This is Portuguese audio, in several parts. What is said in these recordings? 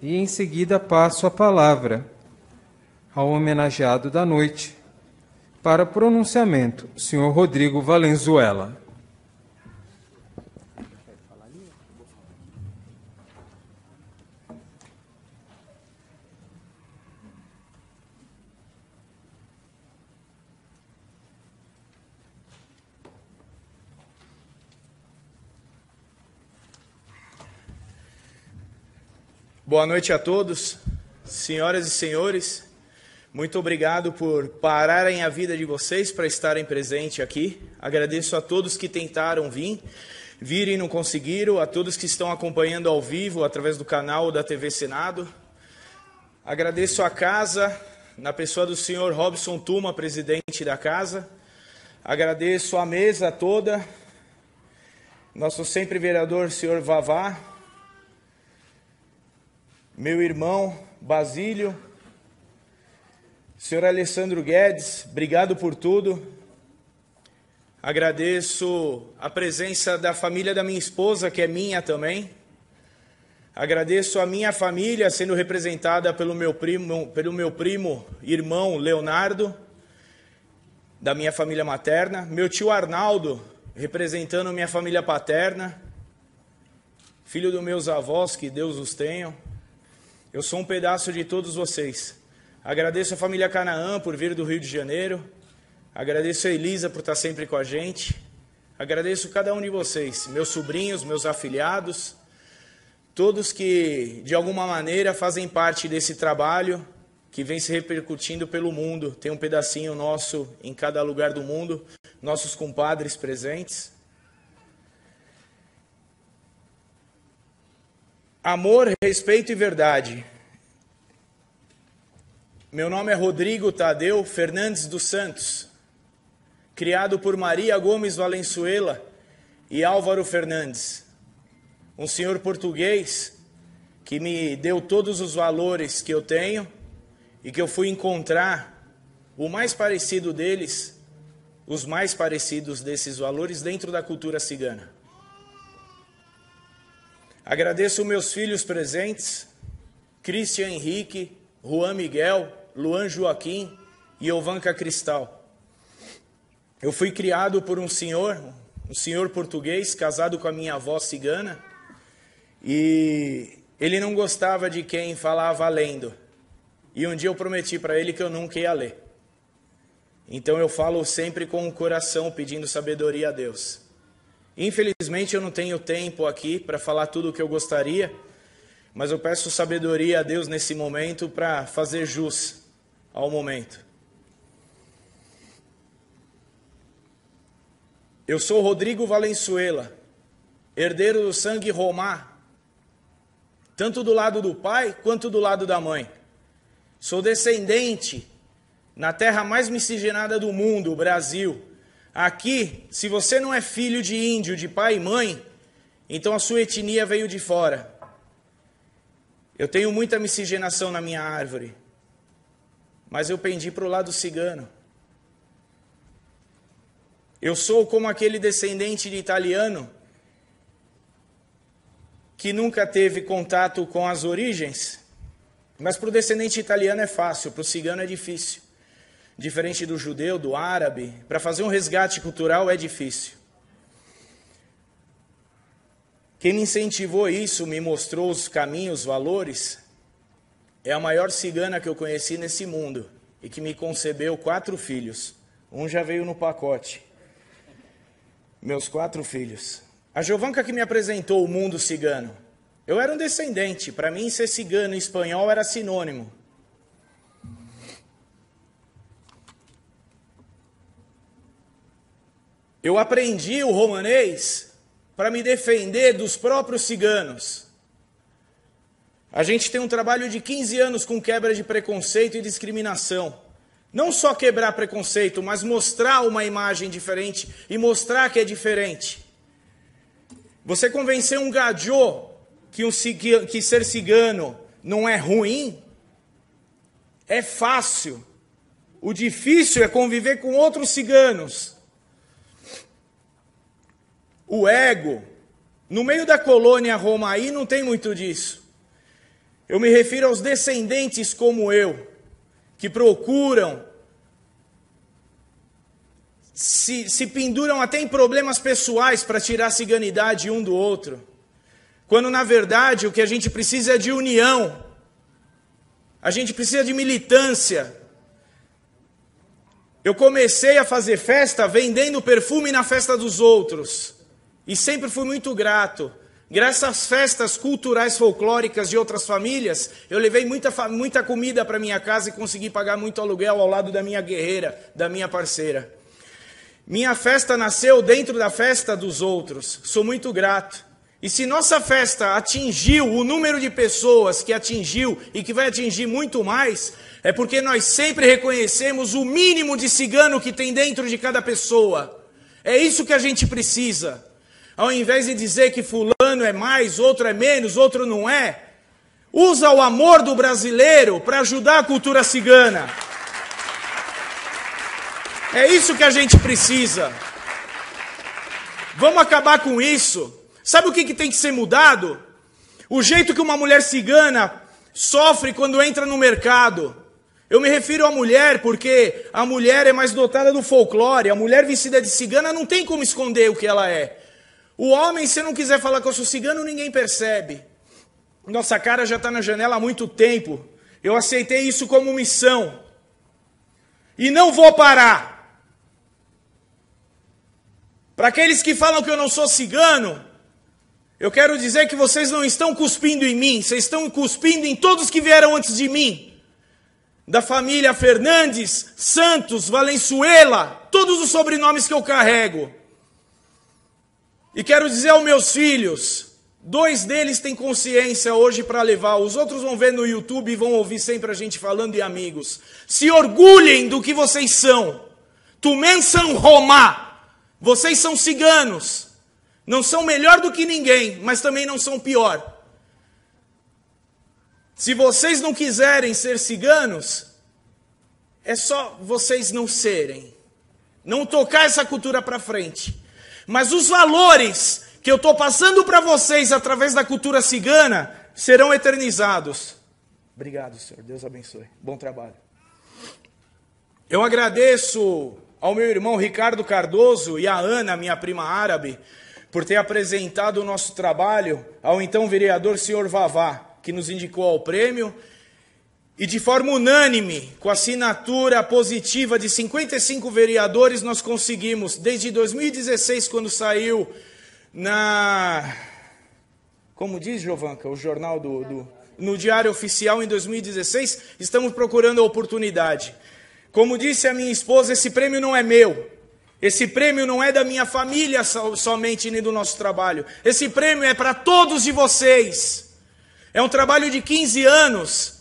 e em seguida passo a palavra ao homenageado da noite para pronunciamento, senhor Rodrigo Valenzuela. Boa noite a todos, senhoras e senhores. Muito obrigado por pararem a vida de vocês para estarem presentes aqui. Agradeço a todos que tentaram vir, virem e não conseguiram, a todos que estão acompanhando ao vivo através do canal da TV Senado. Agradeço a casa, na pessoa do senhor Robson Tuma, presidente da casa. Agradeço a mesa toda, nosso sempre vereador, senhor Vavá, meu irmão Basílio, senhor Alessandro Guedes, obrigado por tudo. Agradeço a presença da família da minha esposa, que é minha também. Agradeço a minha família sendo representada pelo meu primo, pelo meu primo irmão Leonardo, da minha família materna, meu tio Arnaldo, representando minha família paterna, filho dos meus avós, que Deus os tenha. Eu sou um pedaço de todos vocês. Agradeço a família Canaã por vir do Rio de Janeiro. Agradeço a Elisa por estar sempre com a gente. Agradeço cada um de vocês, meus sobrinhos, meus afilhados, todos que de alguma maneira fazem parte desse trabalho que vem se repercutindo pelo mundo. Tem um pedacinho nosso em cada lugar do mundo, nossos compadres presentes. Amor, respeito e verdade. Meu nome é Rodrigo Tadeu Fernandes dos Santos, criado por Maria Gomes Valenzuela e Álvaro Fernandes, um senhor português que me deu todos os valores que eu tenho e que eu fui encontrar o mais parecido deles, os mais parecidos desses valores dentro da cultura cigana. Agradeço meus filhos presentes, Cristian Henrique, Juan Miguel, Luan Joaquim e Ovanca Cristal. Eu fui criado por um senhor, um senhor português, casado com a minha avó cigana, e ele não gostava de quem falava lendo. E um dia eu prometi para ele que eu nunca ia ler. Então eu falo sempre com o coração pedindo sabedoria a Deus. Infelizmente eu não tenho tempo aqui para falar tudo o que eu gostaria, mas eu peço sabedoria a Deus nesse momento para fazer jus ao momento. Eu sou Rodrigo Valenzuela, herdeiro do sangue romá, tanto do lado do pai quanto do lado da mãe. Sou descendente na terra mais miscigenada do mundo, o Brasil Aqui, se você não é filho de índio, de pai e mãe, então a sua etnia veio de fora. Eu tenho muita miscigenação na minha árvore, mas eu pendi para o lado cigano. Eu sou como aquele descendente de italiano que nunca teve contato com as origens, mas para o descendente italiano é fácil, para o cigano é difícil diferente do judeu, do árabe, para fazer um resgate cultural é difícil. Quem me incentivou isso, me mostrou os caminhos, os valores, é a maior cigana que eu conheci nesse mundo e que me concebeu quatro filhos. Um já veio no pacote. Meus quatro filhos. A Giovanka que me apresentou o mundo cigano. Eu era um descendente, para mim ser cigano em espanhol era sinônimo. Eu aprendi o romanês para me defender dos próprios ciganos. A gente tem um trabalho de 15 anos com quebra de preconceito e discriminação. Não só quebrar preconceito, mas mostrar uma imagem diferente e mostrar que é diferente. Você convencer um gajô que, um, que ser cigano não é ruim, é fácil. O difícil é conviver com outros ciganos o ego. No meio da colônia Roma aí não tem muito disso. Eu me refiro aos descendentes como eu, que procuram, se, se penduram até em problemas pessoais para tirar a ciganidade um do outro. Quando na verdade o que a gente precisa é de união, a gente precisa de militância. Eu comecei a fazer festa vendendo perfume na festa dos outros. E sempre fui muito grato. Graças às festas culturais folclóricas de outras famílias, eu levei muita, muita comida para minha casa e consegui pagar muito aluguel ao lado da minha guerreira, da minha parceira. Minha festa nasceu dentro da festa dos outros. Sou muito grato. E se nossa festa atingiu o número de pessoas que atingiu e que vai atingir muito mais, é porque nós sempre reconhecemos o mínimo de cigano que tem dentro de cada pessoa. É isso que a gente precisa ao invés de dizer que fulano é mais, outro é menos, outro não é, usa o amor do brasileiro para ajudar a cultura cigana. É isso que a gente precisa. Vamos acabar com isso. Sabe o que, que tem que ser mudado? O jeito que uma mulher cigana sofre quando entra no mercado. Eu me refiro à mulher porque a mulher é mais dotada do folclore. A mulher vestida de cigana não tem como esconder o que ela é. O homem, se não quiser falar que eu sou cigano, ninguém percebe. Nossa cara já está na janela há muito tempo. Eu aceitei isso como missão. E não vou parar. Para aqueles que falam que eu não sou cigano, eu quero dizer que vocês não estão cuspindo em mim, vocês estão cuspindo em todos que vieram antes de mim. Da família Fernandes, Santos, Valenzuela, todos os sobrenomes que eu carrego. E quero dizer aos meus filhos, dois deles têm consciência hoje para levar, os outros vão ver no YouTube e vão ouvir sempre a gente falando e amigos. Se orgulhem do que vocês são. Tumen são Roma. Vocês são ciganos. Não são melhor do que ninguém, mas também não são pior. Se vocês não quiserem ser ciganos, é só vocês não serem. Não tocar essa cultura para frente. Mas os valores que eu estou passando para vocês através da cultura cigana serão eternizados. Obrigado, Senhor. Deus abençoe. Bom trabalho. Eu agradeço ao meu irmão Ricardo Cardoso e à Ana, minha prima árabe, por ter apresentado o nosso trabalho ao então vereador senhor Vavá, que nos indicou ao prêmio e de forma unânime, com assinatura positiva de 55 vereadores, nós conseguimos, desde 2016, quando saiu na. Como diz, Jovanca, o jornal do, do no Diário Oficial em 2016, estamos procurando a oportunidade. Como disse a minha esposa, esse prêmio não é meu. Esse prêmio não é da minha família somente nem do nosso trabalho. Esse prêmio é para todos de vocês. É um trabalho de 15 anos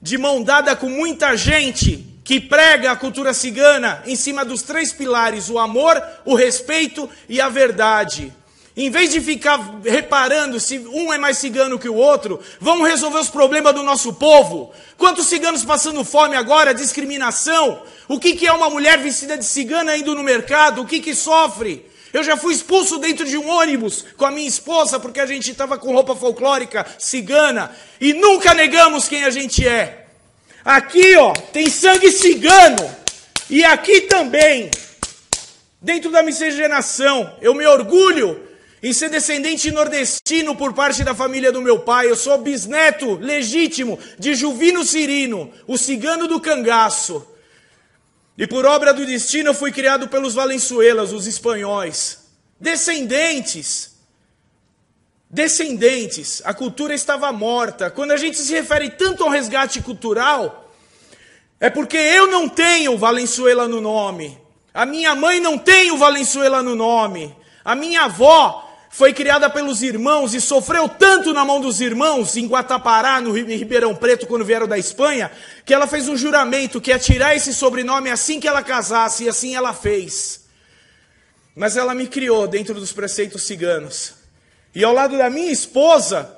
de mão dada com muita gente que prega a cultura cigana em cima dos três pilares: o amor, o respeito e a verdade. Em vez de ficar reparando se um é mais cigano que o outro, vamos resolver os problemas do nosso povo. Quantos ciganos passando fome agora, discriminação? O que, que é uma mulher vestida de cigana indo no mercado? O que, que sofre? Eu já fui expulso dentro de um ônibus com a minha esposa porque a gente estava com roupa folclórica cigana e nunca negamos quem a gente é. Aqui, ó, tem sangue cigano e aqui também. Dentro da miscigenação, eu me orgulho em ser descendente nordestino por parte da família do meu pai. Eu sou bisneto legítimo de Juvino Cirino, o cigano do cangaço. E por obra do destino eu fui criado pelos valençuelas, os espanhóis, descendentes. Descendentes, a cultura estava morta. Quando a gente se refere tanto ao resgate cultural, é porque eu não tenho Valenzuela no nome, a minha mãe não tem o Valenzuela no nome, a minha avó foi criada pelos irmãos e sofreu tanto na mão dos irmãos em Guatapará, no Ribeirão Preto, quando vieram da Espanha, que ela fez um juramento que ia tirar esse sobrenome assim que ela casasse, e assim ela fez. Mas ela me criou dentro dos preceitos ciganos. E ao lado da minha esposa,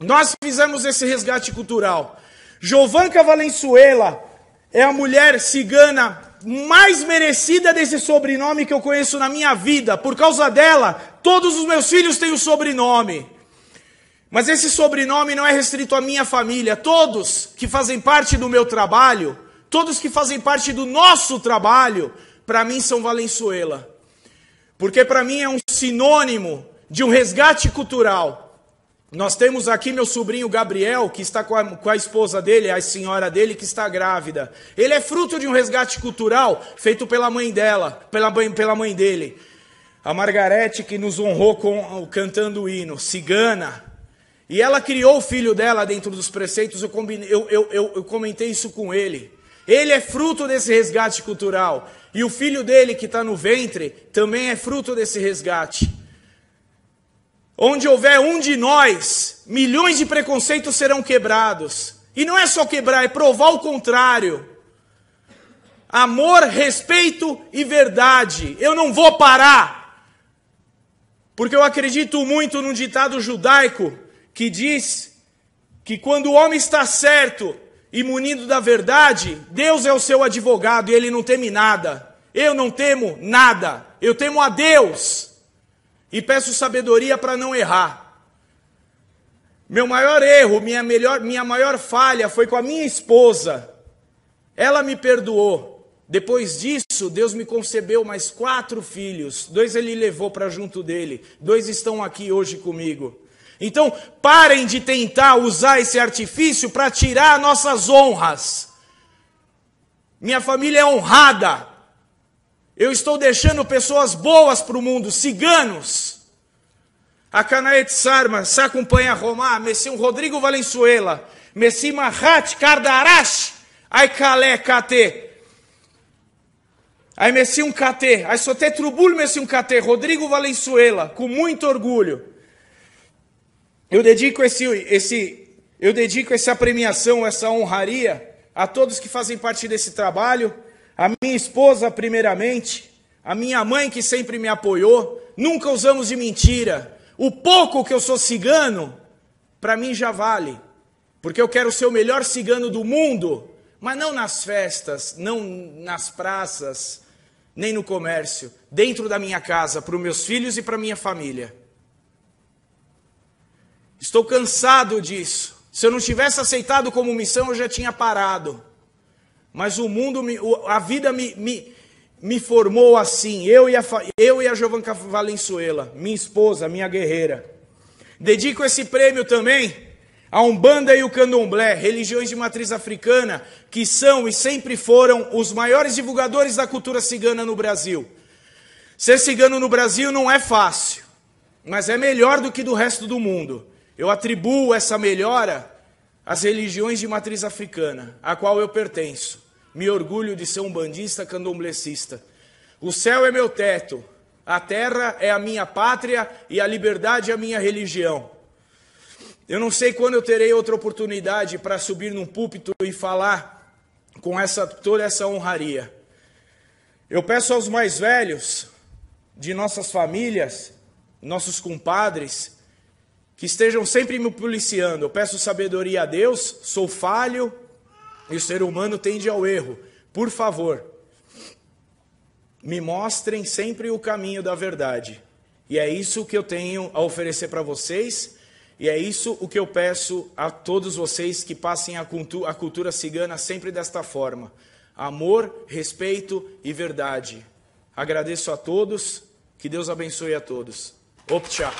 nós fizemos esse resgate cultural. Giovanca Valenzuela é a mulher cigana mais merecida desse sobrenome que eu conheço na minha vida. Por causa dela, todos os meus filhos têm o sobrenome. Mas esse sobrenome não é restrito à minha família. Todos que fazem parte do meu trabalho, todos que fazem parte do nosso trabalho, para mim são Valenzuela. Porque para mim é um sinônimo de um resgate cultural nós temos aqui meu sobrinho Gabriel, que está com a, com a, esposa dele, a senhora dele, que está grávida. Ele é fruto de um resgate cultural feito pela mãe dela, pela, pela mãe dele. A Margarete, que nos honrou com, cantando o hino, cigana. E ela criou o filho dela dentro dos preceitos, eu, combinei, eu, eu, eu, eu comentei isso com ele. Ele é fruto desse resgate cultural. E o filho dele, que está no ventre, também é fruto desse resgate. Onde houver um de nós, milhões de preconceitos serão quebrados. E não é só quebrar, é provar o contrário. Amor, respeito e verdade. Eu não vou parar. Porque eu acredito muito num ditado judaico que diz que quando o homem está certo e munido da verdade, Deus é o seu advogado e ele não teme nada. Eu não temo nada. Eu temo a Deus e peço sabedoria para não errar. Meu maior erro, minha, melhor, minha maior falha foi com a minha esposa. Ela me perdoou. Depois disso, Deus me concebeu mais quatro filhos. Dois ele levou para junto dele. Dois estão aqui hoje comigo. Então, parem de tentar usar esse artifício para tirar nossas honras. Minha família é honrada, eu estou deixando pessoas boas para o mundo, ciganos. A Canaete Sarma, se a Romá, ah, Messim Rodrigo Valenzuela, Messim Mahat Kardarash, Aikalé KT. Aí Messim KT, aí Soté Trubul Messim KT, Rodrigo Valenzuela, com muito orgulho. Eu dedico esse, esse, eu dedico essa premiação, essa honraria a todos que fazem parte desse trabalho a minha esposa, primeiramente, a minha mãe que sempre me apoiou, nunca usamos de mentira. O pouco que eu sou cigano, para mim já vale, porque eu quero ser o melhor cigano do mundo, mas não nas festas, não nas praças, nem no comércio, dentro da minha casa, para os meus filhos e para minha família. Estou cansado disso. Se eu não tivesse aceitado como missão, eu já tinha parado. Mas o mundo, me, a vida me, me, me formou assim. Eu e a, eu e a Valenzuela, minha esposa, minha guerreira. Dedico esse prêmio também a Umbanda e o Candomblé, religiões de matriz africana, que são e sempre foram os maiores divulgadores da cultura cigana no Brasil. Ser cigano no Brasil não é fácil, mas é melhor do que do resto do mundo. Eu atribuo essa melhora às religiões de matriz africana, a qual eu pertenço. Me orgulho de ser um bandista candomblecista. O céu é meu teto, a terra é a minha pátria e a liberdade é a minha religião. Eu não sei quando eu terei outra oportunidade para subir num púlpito e falar com essa, toda essa honraria. Eu peço aos mais velhos de nossas famílias, nossos compadres, que estejam sempre me policiando. Eu peço sabedoria a Deus, sou falho, e o ser humano tende ao erro. Por favor, me mostrem sempre o caminho da verdade. E é isso que eu tenho a oferecer para vocês, e é isso o que eu peço a todos vocês que passem a, cultu a cultura cigana sempre desta forma: amor, respeito e verdade. Agradeço a todos, que Deus abençoe a todos. Optcha!